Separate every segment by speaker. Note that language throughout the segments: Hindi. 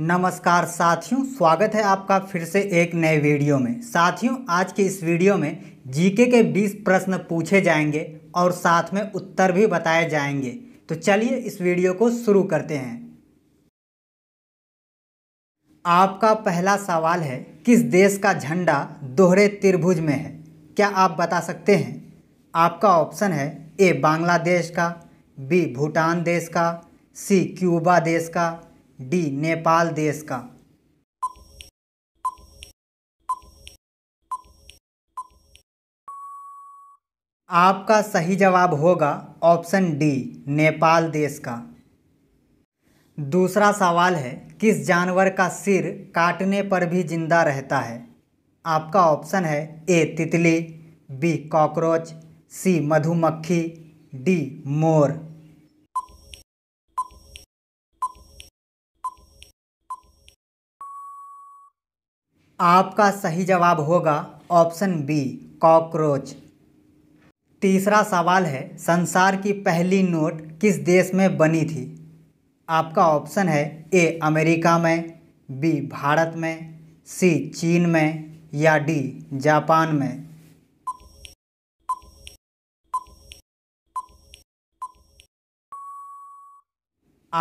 Speaker 1: नमस्कार साथियों स्वागत है आपका फिर से एक नए वीडियो में साथियों आज के इस वीडियो में जीके के 20 प्रश्न पूछे जाएंगे और साथ में उत्तर भी बताए जाएंगे तो चलिए इस वीडियो को शुरू करते हैं आपका पहला सवाल है किस देश का झंडा दोहरे त्रिभुज में है क्या आप बता सकते हैं आपका ऑप्शन है ए बांग्लादेश का बी भूटान देश का सी क्यूबा देश का डी नेपाल देश का आपका सही जवाब होगा ऑप्शन डी नेपाल देश का दूसरा सवाल है किस जानवर का सिर काटने पर भी जिंदा रहता है आपका ऑप्शन है ए तितली बी कॉकरोच सी मधुमक्खी डी मोर आपका सही जवाब होगा ऑप्शन बी कॉकरोच तीसरा सवाल है संसार की पहली नोट किस देश में बनी थी आपका ऑप्शन है ए अमेरिका में बी भारत में सी चीन में या डी जापान में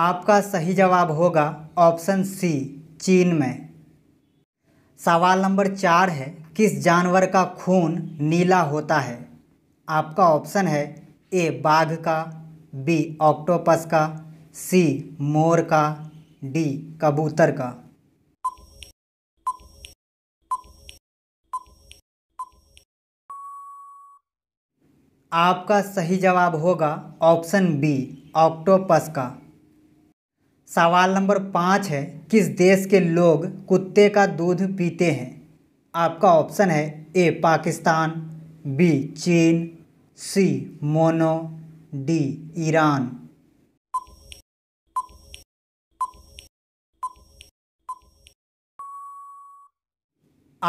Speaker 1: आपका सही जवाब होगा ऑप्शन सी चीन में सवाल नंबर चार है किस जानवर का खून नीला होता है आपका ऑप्शन है ए बाघ का बी ऑक्टोपस का सी मोर का डी कबूतर का आपका सही जवाब होगा ऑप्शन बी ऑक्टोपस का सवाल नंबर पाँच है किस देश के लोग कुत्ते का दूध पीते हैं आपका ऑप्शन है ए पाकिस्तान बी चीन सी मोनो डी ईरान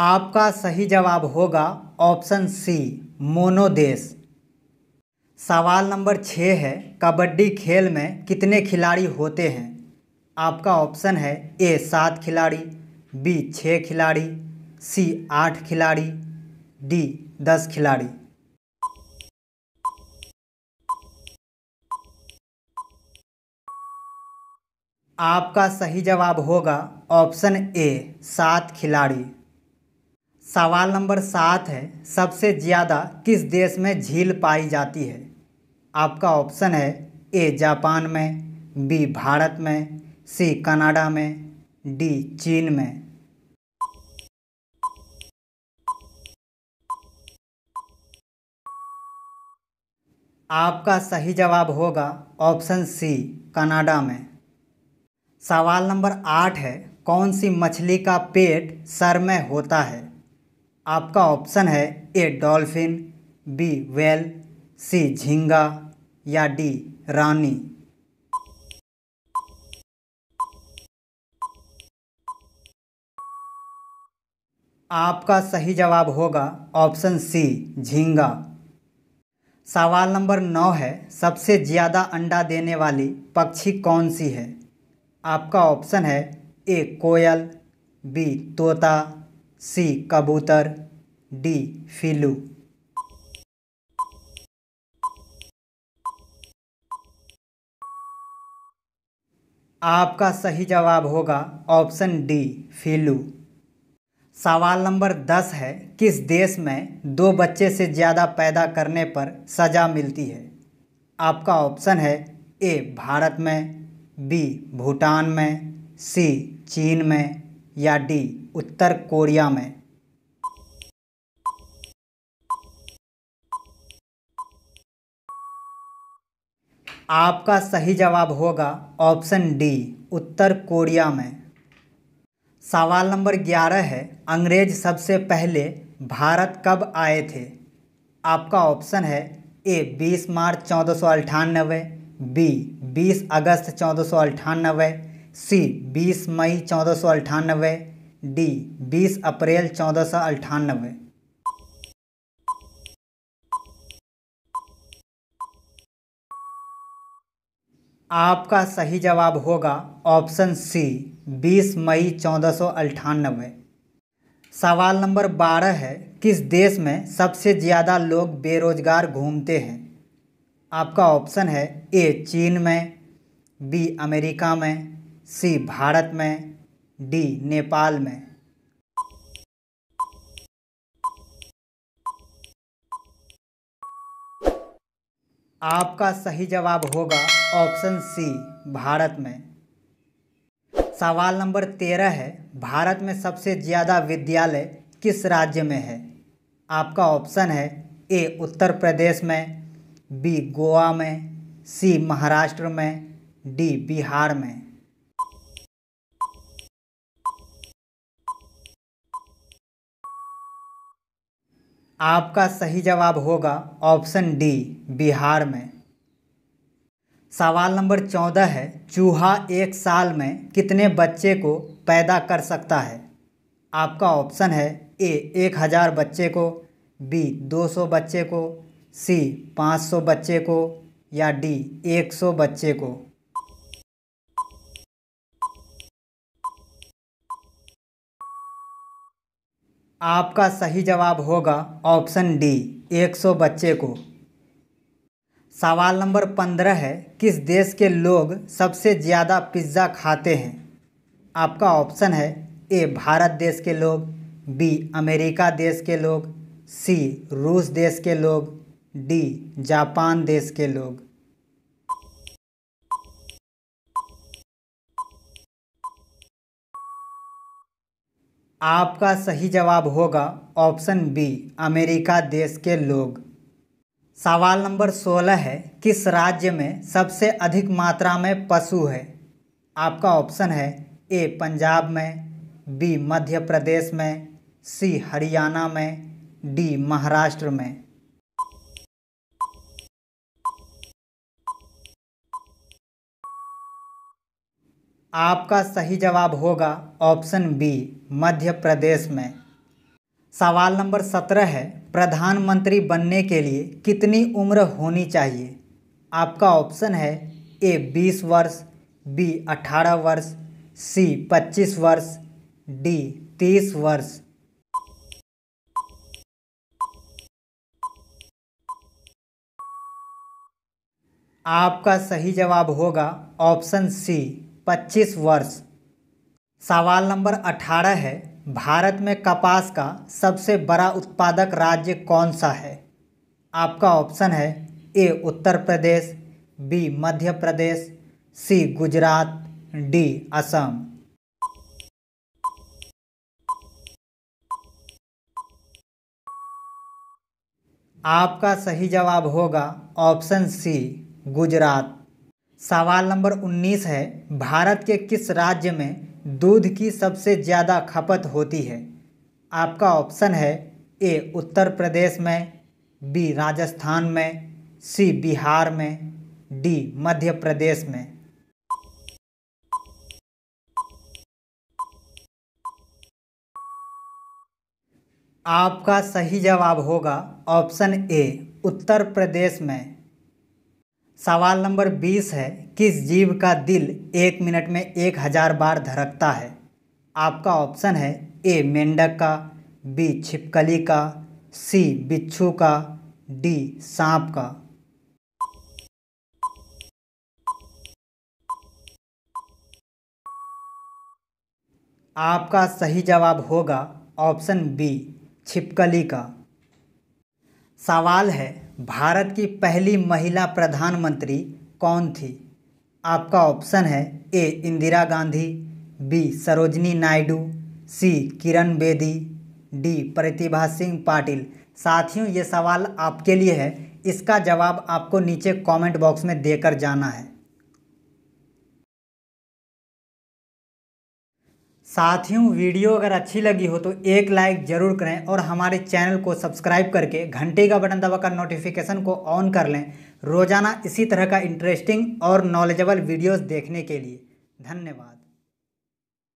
Speaker 1: आपका सही जवाब होगा ऑप्शन सी मोनो देश सवाल नंबर छः है कबड्डी खेल में कितने खिलाड़ी होते हैं आपका ऑप्शन है ए सात खिलाड़ी बी छः खिलाड़ी सी आठ खिलाड़ी डी दस खिलाड़ी आपका सही जवाब होगा ऑप्शन ए सात खिलाड़ी सवाल नंबर सात है सबसे ज़्यादा किस देश में झील पाई जाती है आपका ऑप्शन है ए जापान में बी भारत में सी कनाडा में डी चीन में आपका सही जवाब होगा ऑप्शन सी कनाडा में सवाल नंबर आठ है कौन सी मछली का पेट सर में होता है आपका ऑप्शन है A dolphin B whale C झींगा या डी रानी आपका सही जवाब होगा ऑप्शन सी झींगा सवाल नंबर नौ है सबसे ज़्यादा अंडा देने वाली पक्षी कौन सी है आपका ऑप्शन है ए कोयल बी तोता सी कबूतर डी फिलू आपका सही जवाब होगा ऑप्शन डी फिलू सवाल नंबर दस है किस देश में दो बच्चे से ज़्यादा पैदा करने पर सज़ा मिलती है आपका ऑप्शन है ए भारत में बी भूटान में सी चीन में या डी उत्तर कोरिया में आपका सही जवाब होगा ऑप्शन डी उत्तर कोरिया में सवाल नंबर ग्यारह है अंग्रेज सबसे पहले भारत कब आए थे आपका ऑप्शन है ए बीस मार्च चौदह सौ अट्ठानबे बी बीस अगस्त चौदह सौ अट्ठानबे सी बीस मई चौदह सौ अट्ठानबे डी बीस अप्रैल चौदह सौ अट्ठानबे आपका सही जवाब होगा ऑप्शन सी 20 मई चौदह सौ सवाल नंबर बारह है किस देश में सबसे ज़्यादा लोग बेरोज़गार घूमते हैं आपका ऑप्शन है ए चीन में बी अमेरिका में सी भारत में डी नेपाल में आपका सही जवाब होगा ऑप्शन सी भारत में सवाल नंबर तेरह है भारत में सबसे ज़्यादा विद्यालय किस राज्य में है आपका ऑप्शन है ए उत्तर प्रदेश में बी गोवा में सी महाराष्ट्र में डी बिहार में आपका सही जवाब होगा ऑप्शन डी बिहार में सवाल नंबर चौदह है चूहा एक साल में कितने बच्चे को पैदा कर सकता है आपका ऑप्शन है ए एक हज़ार बच्चे को बी दो सौ बच्चे को सी पाँच सौ बच्चे को या डी एक सौ बच्चे को आपका सही जवाब होगा ऑप्शन डी 100 बच्चे को सवाल नंबर पंद्रह है किस देश के लोग सबसे ज़्यादा पिज़्ज़ा खाते हैं आपका ऑप्शन है ए भारत देश के लोग बी अमेरिका देश के लोग सी रूस देश के लोग डी जापान देश के लोग आपका सही जवाब होगा ऑप्शन बी अमेरिका देश के लोग सवाल नंबर सोलह है किस राज्य में सबसे अधिक मात्रा में पशु है आपका ऑप्शन है ए पंजाब में बी मध्य प्रदेश में सी हरियाणा में डी महाराष्ट्र में आपका सही जवाब होगा ऑप्शन बी मध्य प्रदेश में सवाल नंबर सत्रह है प्रधानमंत्री बनने के लिए कितनी उम्र होनी चाहिए आपका ऑप्शन है ए बीस वर्ष बी अठारह वर्ष सी पच्चीस वर्ष डी तीस वर्ष आपका सही जवाब होगा ऑप्शन सी पच्चीस वर्ष सवाल नंबर अठारह है भारत में कपास का सबसे बड़ा उत्पादक राज्य कौन सा है आपका ऑप्शन है A Uttar Pradesh B Madhya Pradesh C Gujarat D Assam आपका सही जवाब होगा ऑप्शन सी गुजरात सवाल नंबर 19 है भारत के किस राज्य में दूध की सबसे ज़्यादा खपत होती है आपका ऑप्शन है ए उत्तर प्रदेश में बी राजस्थान में सी बिहार में डी मध्य प्रदेश में आपका सही जवाब होगा ऑप्शन ए उत्तर प्रदेश में सवाल नंबर बीस है किस जीव का दिल एक मिनट में एक हज़ार बार धड़कता है आपका ऑप्शन है ए मेंढक का बी छिपकली का सी बिच्छू का डी सांप का आपका सही जवाब होगा ऑप्शन बी छिपकली का सवाल है भारत की पहली महिला प्रधानमंत्री कौन थी आपका ऑप्शन है A Indira Gandhi B Sarojini Naidu C Kiran Bedi D Pratibha Singh Patil साथियों ये सवाल आपके लिए है इसका जवाब आपको नीचे कमेंट बॉक्स में देकर जाना है साथियों वीडियो अगर अच्छी लगी हो तो एक लाइक ज़रूर करें और हमारे चैनल को सब्सक्राइब करके घंटे का बटन दबाकर नोटिफिकेशन को ऑन कर लें रोज़ाना इसी तरह का इंटरेस्टिंग और नॉलेजेबल वीडियोस देखने के लिए धन्यवाद